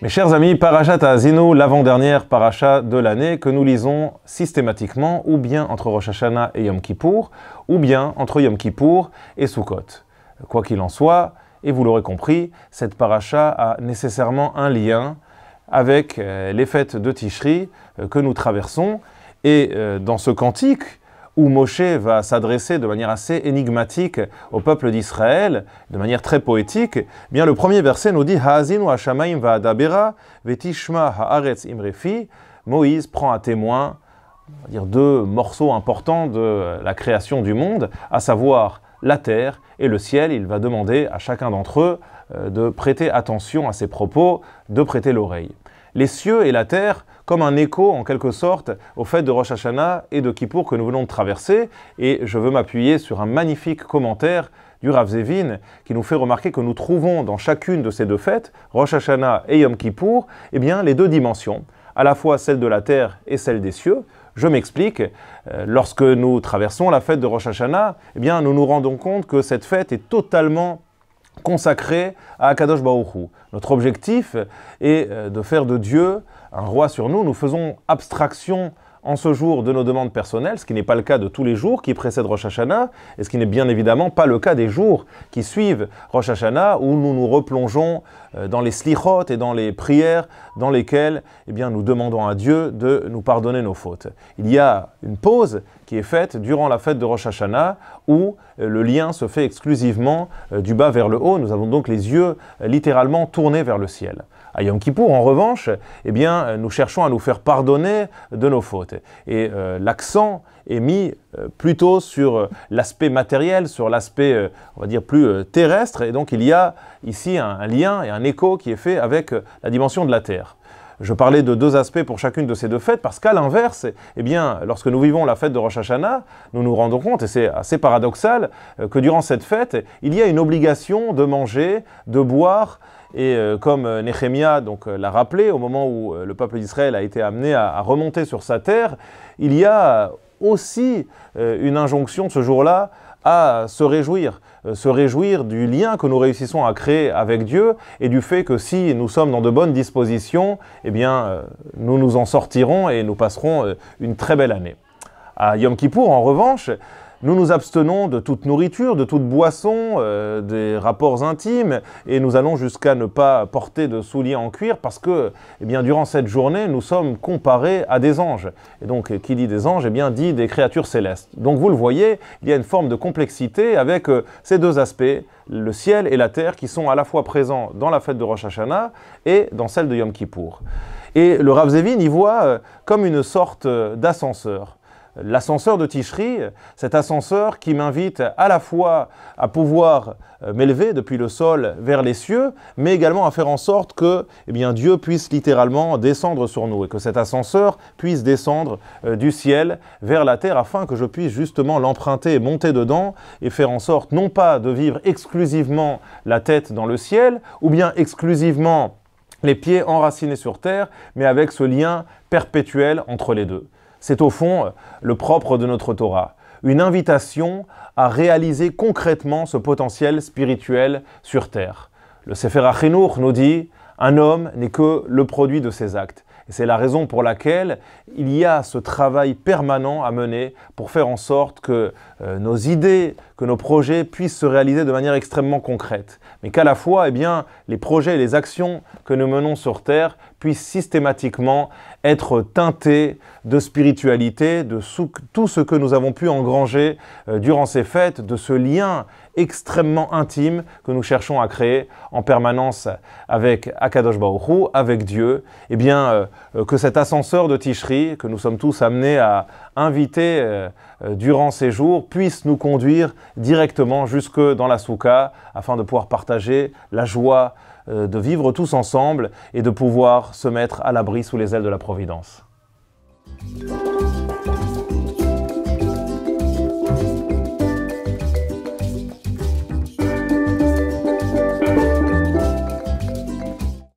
Mes chers amis, Parashat Azino l'avant-dernière parasha de l'année que nous lisons systématiquement, ou bien entre Rosh Hashanah et Yom Kippour, ou bien entre Yom Kippour et Sukkot. Quoi qu'il en soit, et vous l'aurez compris, cette paracha a nécessairement un lien avec euh, les fêtes de Tishri euh, que nous traversons. Et euh, dans ce cantique, où Moshe va s'adresser de manière assez énigmatique au peuple d'Israël, de manière très poétique, eh bien le premier verset nous dit Hazinu Hashamaim vetishma haaretz imrefi. Moïse prend à témoin dire, deux morceaux importants de la création du monde, à savoir la terre et le ciel. Il va demander à chacun d'entre eux euh, de prêter attention à ses propos, de prêter l'oreille les cieux et la terre comme un écho en quelque sorte aux fêtes de Rosh Hashanah et de Kippour que nous venons de traverser. Et je veux m'appuyer sur un magnifique commentaire du Rav Zevin qui nous fait remarquer que nous trouvons dans chacune de ces deux fêtes, Rosh Hashanah et Yom Kippour, eh bien, les deux dimensions, à la fois celle de la terre et celle des cieux. Je m'explique, euh, lorsque nous traversons la fête de Rosh Hashanah, eh bien, nous nous rendons compte que cette fête est totalement consacré à Akadosh Baruchou. Notre objectif est euh, de faire de Dieu un roi sur nous. Nous faisons abstraction en ce jour de nos demandes personnelles, ce qui n'est pas le cas de tous les jours qui précèdent Rosh Hashanah, et ce qui n'est bien évidemment pas le cas des jours qui suivent Rosh Hashanah, où nous nous replongeons euh, dans les slichot et dans les prières dans lesquelles eh bien, nous demandons à Dieu de nous pardonner nos fautes. Il y a une pause qui est faite durant la fête de Rosh Hashanah, où euh, le lien se fait exclusivement euh, du bas vers le haut. Nous avons donc les yeux littéralement tournés vers le ciel. À Yom Kippour, en revanche, eh bien, nous cherchons à nous faire pardonner de nos fautes. Et euh, l'accent est mis euh, plutôt sur euh, l'aspect matériel, sur l'aspect, on va dire, plus terrestre. Et donc il y a ici un, lien et un écho qui est fait avec la dimension de la Terre. Je parlais de deux aspects pour chacune de ces deux fêtes, parce qu'à l'inverse, eh bien, lorsque nous vivons la fête de Rosh Hashanah, nous nous rendons compte, et c'est assez paradoxal, euh, que durant cette fête, il y a une obligation de manger, de boire, et euh, comme euh, Nehemia donc l'a rappelé, au moment où le peuple d'Israël a été amené à, remonter sur sa terre, il y a aussi une injonction ce jour-là à se réjouir, euh, se réjouir du lien que nous réussissons à créer avec Dieu et du fait que si nous sommes dans de bonnes dispositions, eh bien, euh, nous nous en sortirons et nous passerons euh, une très belle année. À Yom Kippour, en revanche, nous nous abstenons de toute nourriture, de toute boisson, euh, des rapports intimes, et nous allons jusqu'à ne pas porter de souliers en cuir parce que, eh bien, durant cette journée, nous sommes comparés à des anges. Et donc, euh, qui dit des anges, eh bien, dit des créatures célestes. Donc, vous le voyez, il y a une forme de complexité avec euh, ces deux aspects, le ciel et la terre, qui sont à la fois présents dans la fête de Rosh Hashanah et dans celle de Yom Kippour. Et le Rav Zevin y voit comme une sorte d'ascenseur l'ascenseur de Ticherie, cet ascenseur qui m'invite à la fois à pouvoir euh, m'élever depuis le sol vers les cieux, mais également à faire en sorte que eh bien, Dieu puisse littéralement descendre sur nous et que cet ascenseur puisse descendre euh, du ciel vers la terre afin que je puisse justement l'emprunter monter dedans et faire en sorte non pas de vivre exclusivement la tête dans le ciel ou bien exclusivement les pieds enracinés sur terre, mais avec ce lien perpétuel entre les deux. C'est au fond euh, le propre de notre Torah, une invitation à réaliser concrètement ce potentiel spirituel sur terre. Le Sefer HaChinuch nous dit un homme n'est que le produit de ses actes. Et c'est la raison pour laquelle il y a ce travail permanent à mener pour faire en sorte que euh, nos idées, que nos projets puissent se réaliser de manière extrêmement concrète. Mais qu'à la fois, eh bien, les projets et les actions que nous menons sur Terre puisse systématiquement être teinté de spiritualité, de tout ce que nous avons pu engranger euh, durant ces fêtes, de ce lien extrêmement intime que nous cherchons à créer en permanence avec Akadosh Baruch avec Dieu, Et eh bien, euh, euh, que cet ascenseur de Tishri, que nous sommes tous amenés à inviter euh, durant ces jours puissent nous conduire directement jusque dans la souka afin de pouvoir partager la joie euh, de vivre tous ensemble et de pouvoir se mettre à l'abri sous les ailes de la Providence.